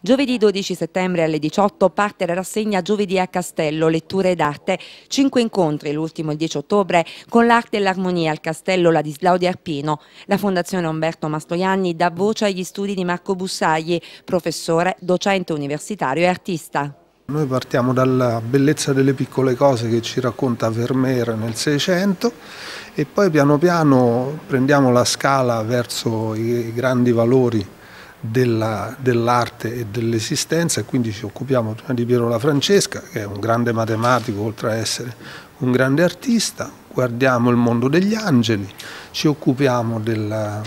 Giovedì 12 settembre alle 18 parte la rassegna Giovedì a Castello, letture d'arte, cinque incontri, l'ultimo il 10 ottobre, con l'arte e l'armonia al Castello Ladislao di Arpino. La Fondazione Umberto Mastroianni dà voce agli studi di Marco Bussagli, professore, docente universitario e artista. Noi partiamo dalla bellezza delle piccole cose che ci racconta Vermeer nel Seicento e poi piano piano prendiamo la scala verso i grandi valori della, dell'arte e dell'esistenza e quindi ci occupiamo di Piero La Francesca, che è un grande matematico oltre a essere un grande artista, guardiamo il mondo degli angeli, ci occupiamo del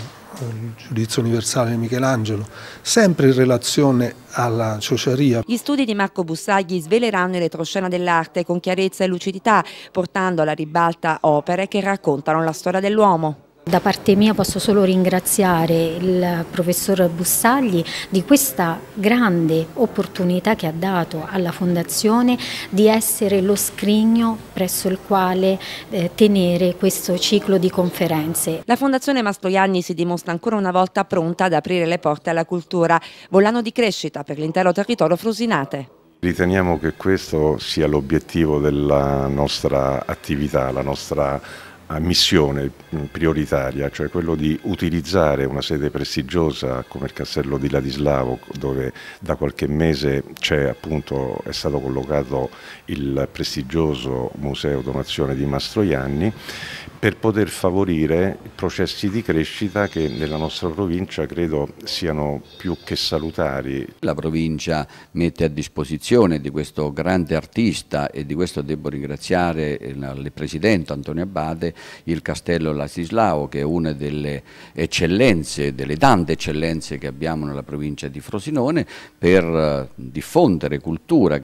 giudizio universale di Michelangelo, sempre in relazione alla ciociaria. Gli studi di Marco Bussagli sveleranno in retroscena dell'arte con chiarezza e lucidità, portando alla ribalta opere che raccontano la storia dell'uomo. Da parte mia posso solo ringraziare il professor Bussagli di questa grande opportunità che ha dato alla Fondazione di essere lo scrigno presso il quale eh, tenere questo ciclo di conferenze. La Fondazione Mastroianni si dimostra ancora una volta pronta ad aprire le porte alla cultura, volano di crescita per l'intero territorio frusinate. Riteniamo che questo sia l'obiettivo della nostra attività, la nostra missione prioritaria, cioè quello di utilizzare una sede prestigiosa come il Castello di Ladislavo, dove da qualche mese è, appunto, è stato collocato il prestigioso Museo Donazione di Mastroianni, per poter favorire processi di crescita che nella nostra provincia credo siano più che salutari. La provincia mette a disposizione di questo grande artista e di questo devo ringraziare il eh, presidente Antonio Abate il castello Lasislao che è una delle eccellenze, delle tante eccellenze che abbiamo nella provincia di Frosinone per eh, diffondere cultura,